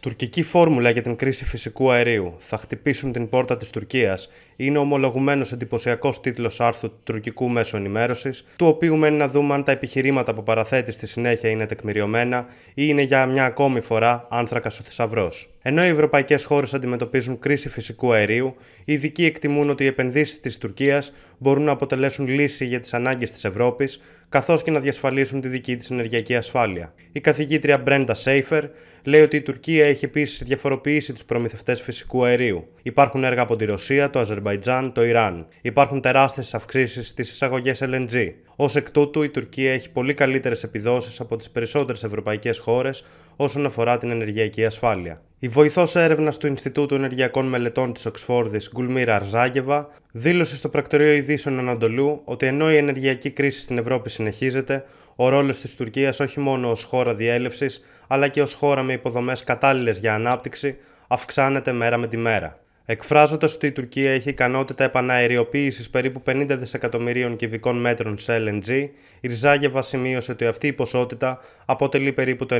Τουρκική φόρμουλα για την κρίση φυσικού αερίου. Θα χτυπήσουν την πόρτα της Τουρκίας. Είναι ομολογουμένος εντυπωσιακός τίτλος άρθρου του τουρκικού μέσου ενημέρωσης, του οποίου μένει να δούμε αν τα επιχειρήματα που παραθέτει στη συνέχεια είναι τεκμηριωμένα ή είναι για μια ακόμη φορά άνθρακας ο θησαυρός. Ενώ οι ευρωπαϊκές χώρες αντιμετωπίζουν κρίση φυσικού αερίου, οι ειδικοί εκτιμούν ότι οι επενδύσεις της Τουρκίας μπορούν να αποτελέσουν λύση για τις ανάγκες της Ευρώπης, καθώς και να διασφαλίσουν τη δική της ενεργειακή ασφάλεια. Η καθηγήτρια Μπρέντα Σέιφερ λέει ότι η Τουρκία έχει επίσης διαφοροποιήσει τους προμηθευτές φυσικού αερίου. Υπάρχουν έργα από τη Ρωσία, το Αζερβαϊτζάν, το Ιράν. Υπάρχουν τεράστιες αυξήσεις στις εισαγωγές LNG. Ως εκ τούτου, η Τουρκία έχει πολύ καλύτερες επιδόσεις από τις περισσότερες ευρωπαϊκές χώρες όσον αφορά την ενεργειακή ασφάλεια. Η βοηθός έρευνας του Ινστιτούτου Ενεργειακών Μελετών της Οξφόρδης, Γκουλμίρα Αρζάγεβα, δήλωσε στο πρακτορείο ειδήσεων Ανατολού ότι ενώ η ενεργειακή κρίση στην Ευρώπη συνεχίζεται, ο ρόλος της Τουρκίας όχι μόνο ως χώρα διέλευσης, αλλά και ως χώρα με υποδομές κατάλληλες για ανάπτυξη, αυξάνεται μέρα με τη μέρα. Εκφράζοντας ότι η Τουρκία έχει ικανότητα επαναεριοποίησης περίπου 50 δισεκατομμυρίων κυβικών μέτρων σε LNG, η Ριζάγεβα σημείωσε ότι αυτή η ποσότητα αποτελεί περίπου το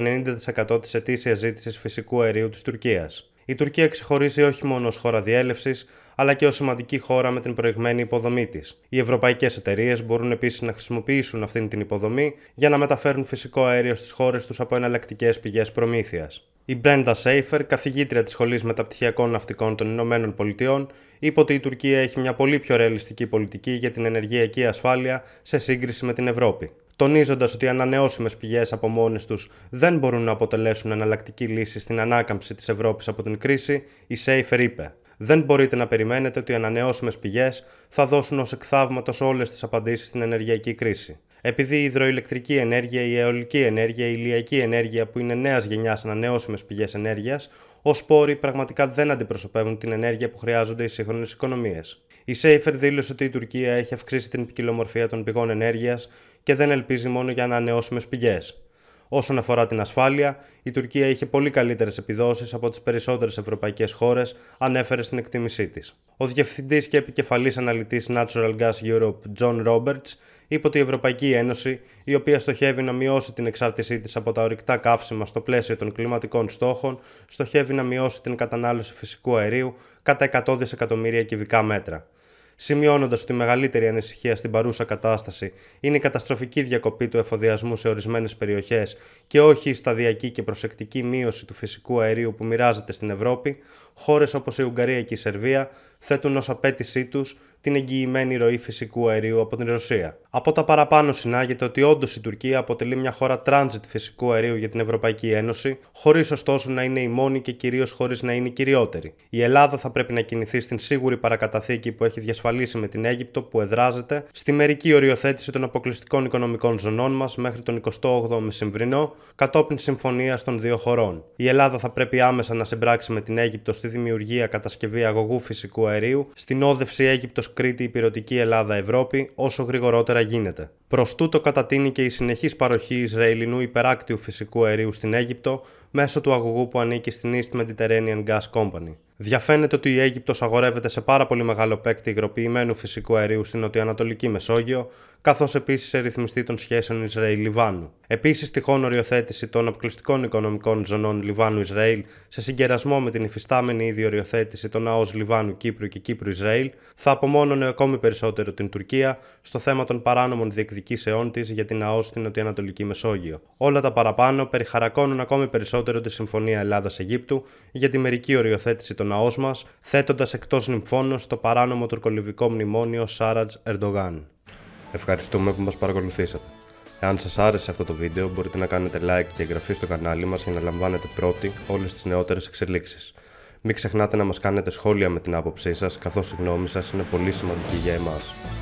90% της ετήσιας ζήτησης φυσικού αερίου της Τουρκίας. Η Τουρκία ξεχωρίζει όχι μόνο ως χώρα διέλευσης, αλλά και ως σημαντική χώρα με την προηγμένη υποδομή της. Οι Ευρωπαϊκές εταιρείες μπορούν επίσης να χρησιμοποιήσουν αυτήν την υποδομή για να μεταφέρουν φυσικό αέριο στις χώρες τους από εναλλακτικές πηγές προμήθειας. Η Μπρέντα Σέιφερ, καθηγήτρια της Σχολής Μεταπτυχιακών Ναυτικών των Ηνωμένων Πολιτειών, είπε ότι η Τουρκία έχει μια πολύ πιο ρεαλιστική πολιτική για την ενεργειακή ασφάλεια σε σύγκριση με την Ευρώπη. Τονίζοντας ότι οι ανανεώσιμες πηγές από μόνες τους δεν μπορούν να αποτελέσουν εναλλακτική λύση στην ανάκαμψη της Ευρώπης από την κρίση, η Σέιφερ είπε: Δεν μπορείτε να περιμένετε ότι οι ανανεώσιμες πηγές θα δώσουν ως εκθαύματος όλες τις απαντήσεις στην ενεργειακή κρίση επειδή η υδροηλεκτρική ενέργεια, η αιωλική ενέργεια, η ηλιακή ενέργεια που είναι νέας γενιάς ανανεώσιμες πηγές ενέργειας, ως πόροι πραγματικά δεν αντιπροσωπεύουν την ενέργεια που χρειάζονται οι σύγχρονες οικονομίες. Η Σέιφερ δήλωσε ότι η Τουρκία έχει αυξήσει την ποικιλομορφία των πηγών ενέργειας και δεν ελπίζει μόνο για ανανεώσιμες πηγές. Όσον αφορά την ασφάλεια, η Τουρκία είχε πολύ καλύτερες επιδόσεις από τις περισσότερες ευρωπαϊκές χώρες, ανέφερε στην εκτίμησή της. Ο διευθυντής και επικεφαλής αναλυτής Natural Gas Europe, John Roberts, είπε ότι η Ευρωπαϊκή Ένωση, η οποία στοχεύει να μειώσει την εξάρτησή της από τα ορυκτά καύσιμα στο πλαίσιο των κλιματικών στόχων, στοχεύει να μειώσει την κατανάλωση φυσικού αερίου κατά 100 δισεκατομμύρια κυβικά μέτρα σημειώνοντας ότι η μεγαλύτερη ανησυχία στην παρούσα κατάσταση είναι η καταστροφική διακοπή του εφοδιασμού σε ορισμένες περιοχές και όχι η σταδιακή και προσεκτική μείωση του φυσικού αερίου που μοιράζεται στην Ευρώπη, χώρες όπως η Ουγγαρία και η Σερβία θέτουν ως απέτησή τους την εγγυημένη ροή φυσικού αερίου από την Ρωσία. Από τα παραπάνω συνάγεται ότι όντως η Τουρκία αποτελεί μια χώρα τράνζιτ φυσικού αερίου για την Ευρωπαϊκή Ένωση, χωρίς ωστόσο να είναι η μόνη και κυρίως χωρίς να είναι η κυριότερη. Η Ελλάδα θα πρέπει να κινηθεί στην σίγουρη παρακαταθήκη που έχει διασφαλίσει με την Αίγυπτο που εδράζεται στη μερική οριοθέτηση των αποκλειστικών οικονομικών ζωνών μας μέχρι τον 28ο Μεσημβρινό, κατόπιν συμφωνίας των δύο χωρών. Η Ελλάδα θα πρέπει άμεσα να συμπράξει με την Αίγυπτο στη δημιουργία κατασκευή αγωγού φυσικού αερίου, στην όδευση Αίγυπτος Κρήτη Υπηρετική Ελλάδα-Ευρώπη όσο γρηγορότερα γίνεται. Προς τούτο κατατείνει και η συνεχής παροχή Ισραηλινού υπεράκτιου φυσικού αερίου στην Αίγυπτο μέσω του αγωγού που ανήκει στην East Mediterranean Gas Company. Διαφαίνεται ότι η Αίγυπτος αγορεύεται σε πάρα πολύ μεγάλο παίκτη υγροποιημένου φυσικού αερίου στην νοτιοανατολική Μεσόγειο, καθώς επίσης σε ρυθμιστή των σχέσεων Ισραήλ-Λιβάνου. Επίσης, τυχόν οριοθέτηση των αποκλειστικών οικονομικών ζωνών Λιβάνου-Ισραήλ σε συγκερασμό με την υφιστάμενη ήδη οριοθέτηση των ΑΟΣ Λιβάνου-Κύπρου και Κύπρου-Ισραήλ θα απομόνωνε ακόμη περισσότερο την Τουρκία στο θέμα των παράνομων διεκδικήσεών της για την ΑΟΣ στην νοτιοανατολική Μεσόγειο. Όλα τα παραπάνω περιχαρακώνουν ακόμη περισσότερο τη Συμφωνία Ελλάδα-Αιγύπτου για τη μερική οριοθέτηση των ναός μας, θέτοντας εκτός νυμφώνος το παράνομο τουρκολιβικό μνημόνιο Σάρατζ Ερντογάν. Ευχαριστούμε που μας παρακολουθήσατε. Εάν σας άρεσε αυτό το βίντεο, μπορείτε να κάνετε like και εγγραφή στο κανάλι μας για να λαμβάνετε πρώτοι όλες τις νεότερες εξελίξεις. Μην ξεχνάτε να μας κάνετε σχόλια με την άποψή σας, καθώς η γνώμη σας είναι πολύ σημαντική για εμάς.